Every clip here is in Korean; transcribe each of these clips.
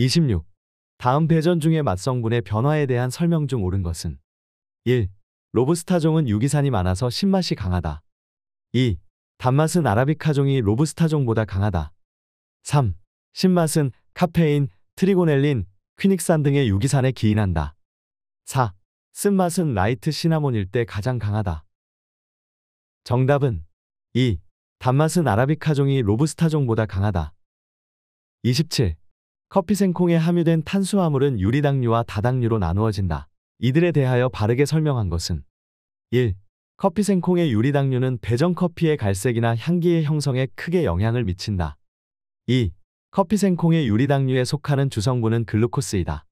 26. 다음 대전 중의 맞성군의 변화에 대한 설명 중 옳은 것은 1. 로브스타종은 유기산이 많아서 신맛이 강하다. 2. 단맛은 아라비카종이 로브스타종보다 강하다. 3. 신맛은 카페인, 트리고넬린, 퀴닉산 등의 유기산에 기인한다. 4. 쓴맛은 라이트 시나몬일 때 가장 강하다. 정답은 2. 단맛은 아라비카종이 로브스타종보다 강하다. 27. 커피 생콩에 함유된 탄수화물은 유리당류와 다당류로 나누어진다. 이들에 대하여 바르게 설명한 것은 1. 커피 생콩의 유리당류는 배정 커피의 갈색이나 향기의 형성에 크게 영향을 미친다. 2. 커피 생콩의 유리당류에 속하는 주성분은 글루코스이다.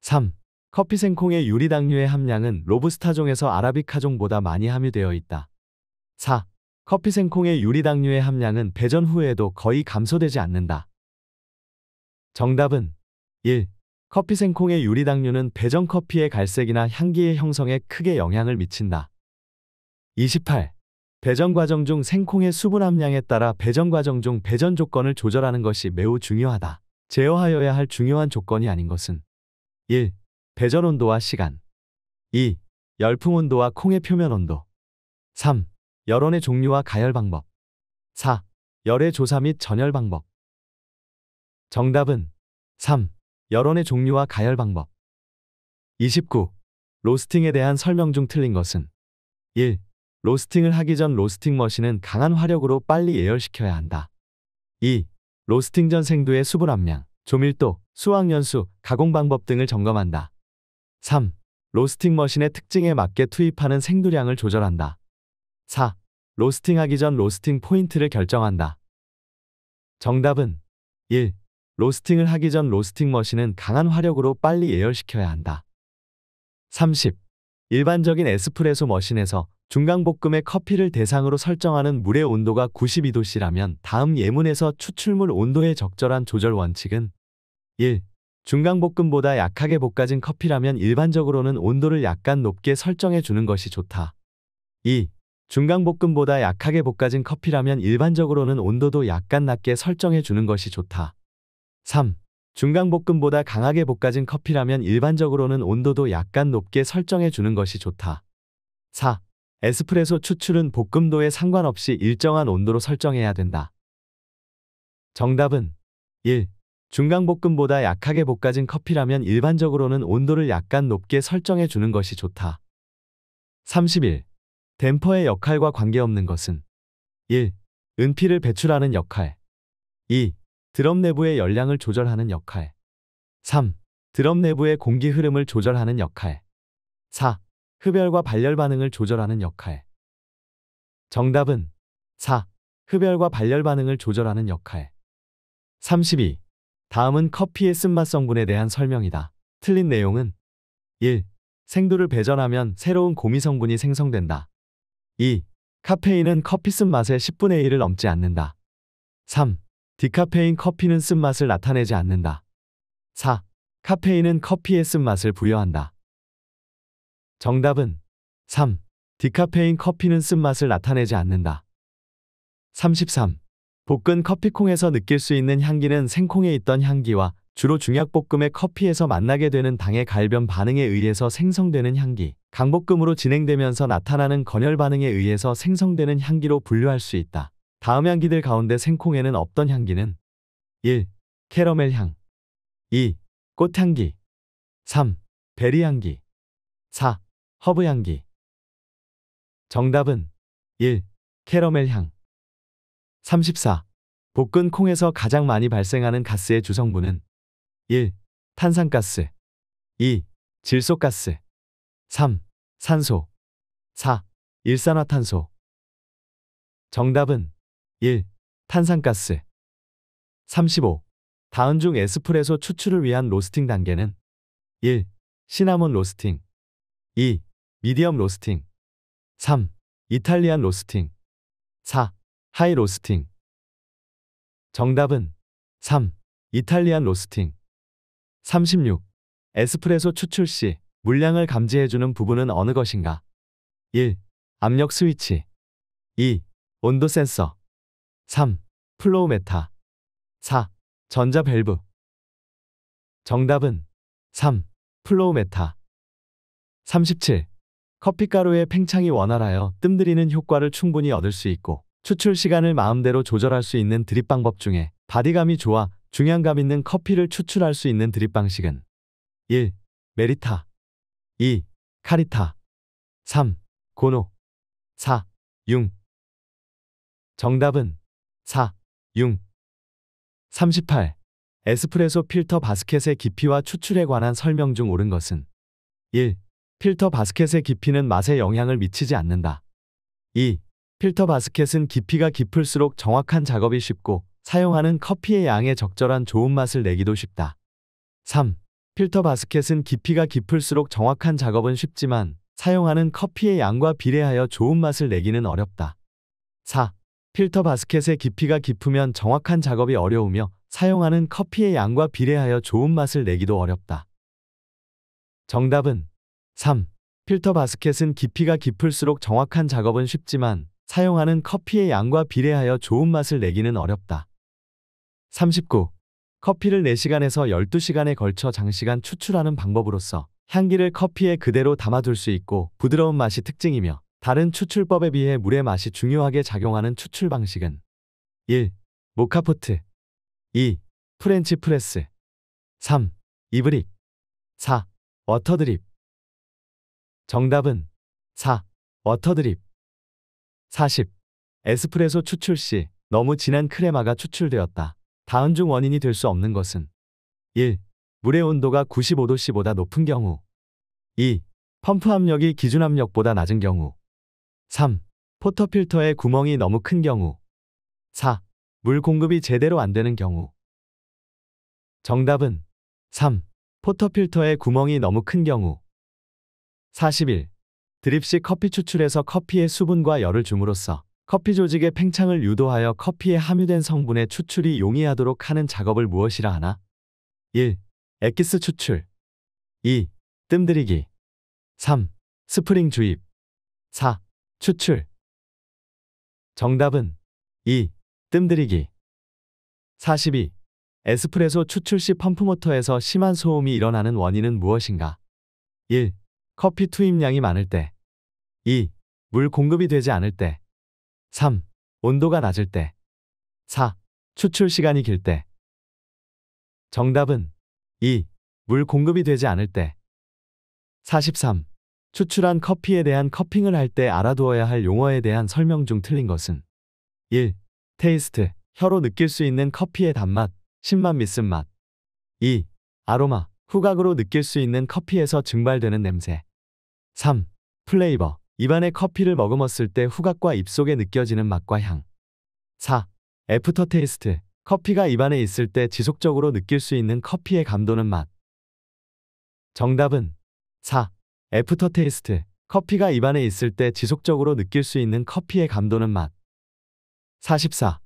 3. 커피 생콩의 유리당류의 함량은 로부스타종에서 아라비카종보다 많이 함유되어 있다. 4. 커피 생콩의 유리당류의 함량은 배전 후에도 거의 감소되지 않는다. 정답은 1. 커피 생콩의 유리 당류는 배정 커피의 갈색이나 향기의 형성에 크게 영향을 미친다. 28. 배전 과정 중 생콩의 수분 함량에 따라 배전 과정 중 배전 조건을 조절하는 것이 매우 중요하다. 제어하여야 할 중요한 조건이 아닌 것은 1. 배전 온도와 시간 2. 열풍 온도와 콩의 표면 온도 3. 열원의 종류와 가열 방법 4. 열의 조사 및 전열 방법 정답은 3. 여론의 종류와 가열 방법 29. 로스팅에 대한 설명 중 틀린 것은 1. 로스팅을 하기 전 로스팅 머신은 강한 화력으로 빨리 예열시켜야 한다. 2. 로스팅 전 생두의 수분 함량, 조밀도, 수확연수, 가공 방법 등을 점검한다. 3. 로스팅 머신의 특징에 맞게 투입하는 생두량을 조절한다. 4. 로스팅하기 전 로스팅 포인트를 결정한다. 정답은 1. 로스팅을 하기 전 로스팅 머신은 강한 화력으로 빨리 예열시켜야 한다. 30. 일반적인 에스프레소 머신에서 중간볶음의 커피를 대상으로 설정하는 물의 온도가 92도씨라면 다음 예문에서 추출물 온도의 적절한 조절 원칙은 1. 중간볶음보다 약하게 볶아진 커피라면 일반적으로는 온도를 약간 높게 설정해 주는 것이 좋다. 2. 중간볶음보다 약하게 볶아진 커피라면 일반적으로는 온도도 약간 낮게 설정해 주는 것이 좋다. 3. 중강볶음보다 강하게 볶아진 커피라면 일반적으로는 온도도 약간 높게 설정해 주는 것이 좋다. 4. 에스프레소 추출은 볶음도에 상관없이 일정한 온도로 설정해야 된다. 정답은 1. 중강볶음보다 약하게 볶아진 커피라면 일반적으로는 온도를 약간 높게 설정해 주는 것이 좋다. 31. 댐퍼의 역할과 관계없는 것은 1. 은피를 배출하는 역할 2. 드럼 내부의 열량을 조절하는 역할. 3. 드럼 내부의 공기 흐름을 조절하는 역할. 4. 흡열과 발열 반응을 조절하는 역할. 정답은 4. 흡열과 발열 반응을 조절하는 역할. 32. 다음은 커피의 쓴맛 성분에 대한 설명이다. 틀린 내용은 1. 생두를 배전하면 새로운 고미 성분이 생성된다. 2. 카페인은 커피 쓴맛의 10분의 1을 넘지 않는다. 3. 디카페인 커피는 쓴맛을 나타내지 않는다. 4. 카페인은 커피의 쓴맛을 부여한다. 정답은 3. 디카페인 커피는 쓴맛을 나타내지 않는다. 33. 볶은 커피콩에서 느낄 수 있는 향기는 생콩에 있던 향기와 주로 중약볶음의 커피에서 만나게 되는 당의 갈변 반응에 의해서 생성되는 향기, 강볶음으로 진행되면서 나타나는 건열 반응에 의해서 생성되는 향기로 분류할 수 있다. 다음 향기들 가운데 생콩에는 없던 향기는 1. 캐러멜 향 2. 꽃향기 3. 베리 향기 4. 허브 향기 정답은 1. 캐러멜 향 34. 볶은 콩에서 가장 많이 발생하는 가스의 주성분은 1. 탄산가스 2. 질소가스 3. 산소 4. 일산화탄소 정답은 1. 탄산가스 35. 다은 중 에스프레소 추출을 위한 로스팅 단계는 1. 시나몬 로스팅 2. 미디엄 로스팅 3. 이탈리안 로스팅 4. 하이 로스팅 정답은 3. 이탈리안 로스팅 36. 에스프레소 추출 시 물량을 감지해주는 부분은 어느 것인가? 1. 압력 스위치 2. 온도 센서 3. 플로우 메타 4. 전자밸브 정답은 3. 플로우 메타 37. 커피가루의 팽창이 원활하여 뜸들이는 효과를 충분히 얻을 수 있고 추출 시간을 마음대로 조절할 수 있는 드립 방법 중에 바디감이 좋아 중량감 있는 커피를 추출할 수 있는 드립 방식은 1. 메리타 2. 카리타 3. 고노 4. 융 정답은 4, 6, 38. 에스프레소 필터 바스켓의 깊이와 추출에 관한 설명 중 옳은 것은 1. 필터 바스켓의 깊이는 맛에 영향을 미치지 않는다. 2. 필터 바스켓은 깊이가 깊을수록 정확한 작업이 쉽고 사용하는 커피의 양에 적절한 좋은 맛을 내기도 쉽다. 3. 필터 바스켓은 깊이가 깊을수록 정확한 작업은 쉽지만 사용하는 커피의 양과 비례하여 좋은 맛을 내기는 어렵다. 4. 필터 바스켓의 깊이가 깊으면 정확한 작업이 어려우며 사용하는 커피의 양과 비례하여 좋은 맛을 내기도 어렵다. 정답은 3. 필터 바스켓은 깊이가 깊을수록 정확한 작업은 쉽지만 사용하는 커피의 양과 비례하여 좋은 맛을 내기는 어렵다. 39. 커피를 4시간에서 12시간에 걸쳐 장시간 추출하는 방법으로써 향기를 커피에 그대로 담아둘 수 있고 부드러운 맛이 특징이며 다른 추출법에 비해 물의 맛이 중요하게 작용하는 추출 방식은 1. 모카포트 2. 프렌치 프레스 3. 이브릭 4. 워터드립 정답은 4. 워터드립 40. 에스프레소 추출 시 너무 진한 크레마가 추출되었다. 다음 중 원인이 될 수 없는 것은 1. 물의 온도가 95도씨보다 높은 경우 2. 펌프 압력이 기준 압력보다 낮은 경우 3. 포터필터의 구멍이 너무 큰 경우 4. 물 공급이 제대로 안 되는 경우 정답은 3. 포터필터의 구멍이 너무 큰 경우 41. 드립식 커피 추출에서 커피의 수분과 열을 줌으로써 커피 조직의 팽창을 유도하여 커피에 함유된 성분의 추출이 용이하도록 하는 작업을 무엇이라 하나? 1. 액기스 추출 2. 뜸들이기 3. 스프링 주입 4. 추출. 정답은 2. 뜸들이기. 42. 에스프레소 추출 시 펌프모터에서 심한 소음이 일어나는 원인은 무엇인가? 1. 커피 투입량이 많을 때 2. 물 공급이 되지 않을 때 3. 온도가 낮을 때 4. 추출 시간이 길 때 정답은 2. 물 공급이 되지 않을 때 43. 추출한 커피에 대한 커핑을 할 때 알아두어야 할 용어에 대한 설명 중 틀린 것은 1. 테이스트, 혀로 느낄 수 있는 커피의 단맛, 신맛 미쓴맛 2. 아로마, 후각으로 느낄 수 있는 커피에서 증발되는 냄새 3. 플레이버, 입안에 커피를 머금었을 때 후각과 입속에 느껴지는 맛과 향 4. 애프터테이스트, 커피가 입안에 있을 때 지속적으로 느낄 수 있는 커피의 감도는 맛 정답은 4. 애프터 테이스트 커피가 입안에 있을 때 지속적으로 느낄 수 있는 커피의 감도는 맛 44.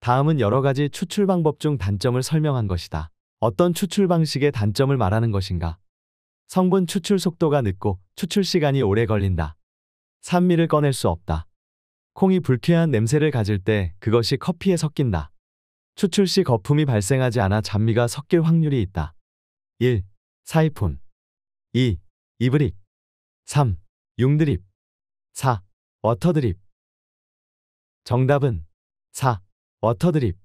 다음은 여러 가지 추출 방법 중 단점을 설명한 것이다. 어떤 추출 방식의 단점을 말하는 것인가? 성분 추출 속도가 늦고 추출 시간이 오래 걸린다. 산미를 꺼낼 수 없다. 콩이 불쾌한 냄새를 가질 때 그것이 커피에 섞인다. 추출 시 거품이 발생하지 않아 잔미가 섞일 확률이 있다. 1. 사이폰 2. 이브릭 3. 융드립 4. 워터드립 정답은 4. 워터드립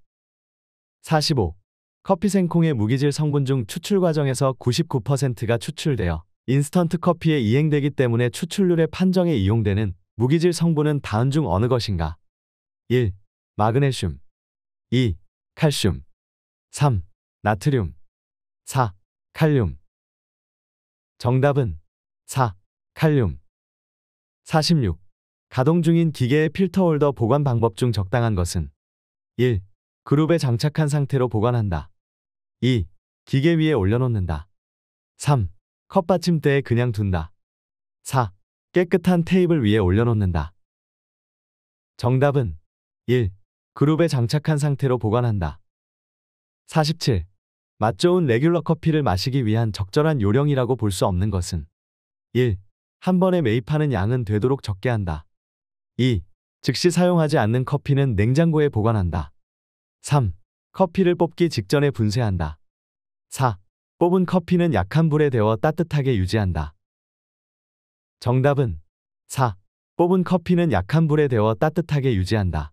45. 커피 생콩의 무기질 성분 중 추출 과정에서 99%가 추출되어 인스턴트 커피에 이행되기 때문에 추출률의 판정에 이용되는 무기질 성분은 다음 중 어느 것인가? 1. 마그네슘 2. 칼슘 3. 나트륨 4. 칼륨 정답은 4. 칼륨 46. 가동 중인 기계의 필터 홀더 보관 방법 중 적당한 것은 1. 그룹에 장착한 상태로 보관한다. 2. 기계 위에 올려놓는다. 3. 컵 받침대에 그냥 둔다. 4. 깨끗한 테이블 위에 올려놓는다. 정답은 1. 그룹에 장착한 상태로 보관한다. 47. 맛 좋은 레귤러 커피를 마시기 위한 적절한 요령이라고 볼 수 없는 것은 1. 한 번에 매입하는 양은 되도록 적게 한다. 2. 즉시 사용하지 않는 커피는 냉장고에 보관한다. 3. 커피를 뽑기 직전에 분쇄한다. 4. 뽑은 커피는 약한 불에 데워 따뜻하게 유지한다. 정답은 4. 뽑은 커피는 약한 불에 데워 따뜻하게 유지한다.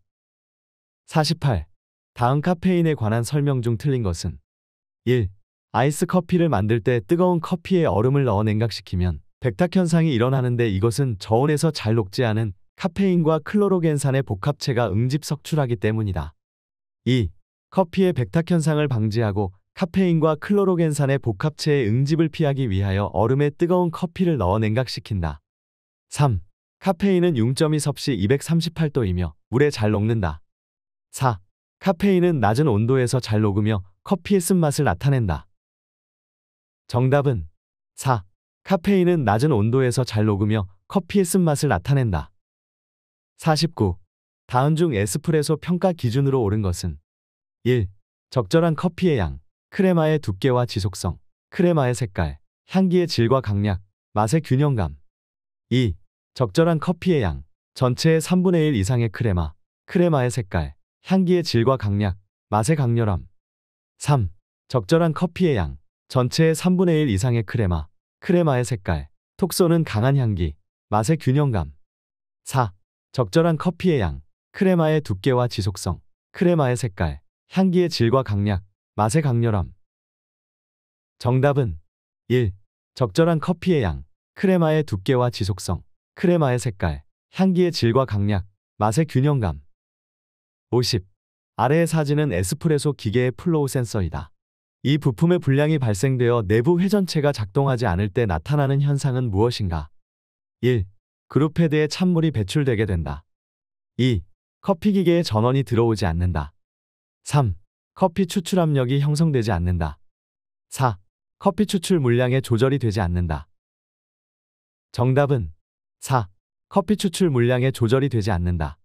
48. 다음 카페인에 관한 설명 중 틀린 것은 1. 아이스 커피를 만들 때 뜨거운 커피에 얼음을 넣어 냉각시키면 백탁 현상이 일어나는데 이것은 저온에서 잘 녹지 않은 카페인과 클로로겐산의 복합체가 응집 석출하기 때문이다. 2. 커피의 백탁 현상을 방지하고 카페인과 클로로겐산의 복합체의 응집을 피하기 위하여 얼음에 뜨거운 커피를 넣어 냉각시킨다. 3. 카페인은 6.2 섭씨 238도이며 물에 잘 녹는다. 4. 카페인은 낮은 온도에서 잘 녹으며 커피의 쓴맛을 나타낸다. 정답은 4. 카페인은 낮은 온도에서 잘 녹으며 커피의 쓴맛을 나타낸다. 49. 다음 중 에스프레소 평가 기준으로 옳은 것은 1. 적절한 커피의 양, 크레마의 두께와 지속성, 크레마의 색깔, 향기의 질과 강약, 맛의 균형감 2. 적절한 커피의 양, 전체의 3분의 1 이상의 크레마, 크레마의 색깔, 향기의 질과 강약, 맛의 강렬함 3. 적절한 커피의 양, 전체의 3분의 1 이상의 크레마, 크레마의 색깔, 톡 쏘는 강한 향기, 맛의 균형감. 4. 적절한 커피의 양, 크레마의 두께와 지속성, 크레마의 색깔, 향기의 질과 강약, 맛의 강렬함. 정답은 1. 적절한 커피의 양, 크레마의 두께와 지속성, 크레마의 색깔, 향기의 질과 강약, 맛의 균형감. 50. 아래의 사진은 에스프레소 기계의 플로우 센서이다. 이 부품의 불량이 발생되어 내부 회전체가 작동하지 않을 때 나타나는 현상은 무엇인가? 1. 그룹 헤드에 찬물이 배출되게 된다. 2. 커피 기계에 전원이 들어오지 않는다. 3. 커피 추출 압력이 형성되지 않는다. 4. 커피 추출 물량에 조절이 되지 않는다. 정답은 4. 커피 추출 물량에 조절이 되지 않는다.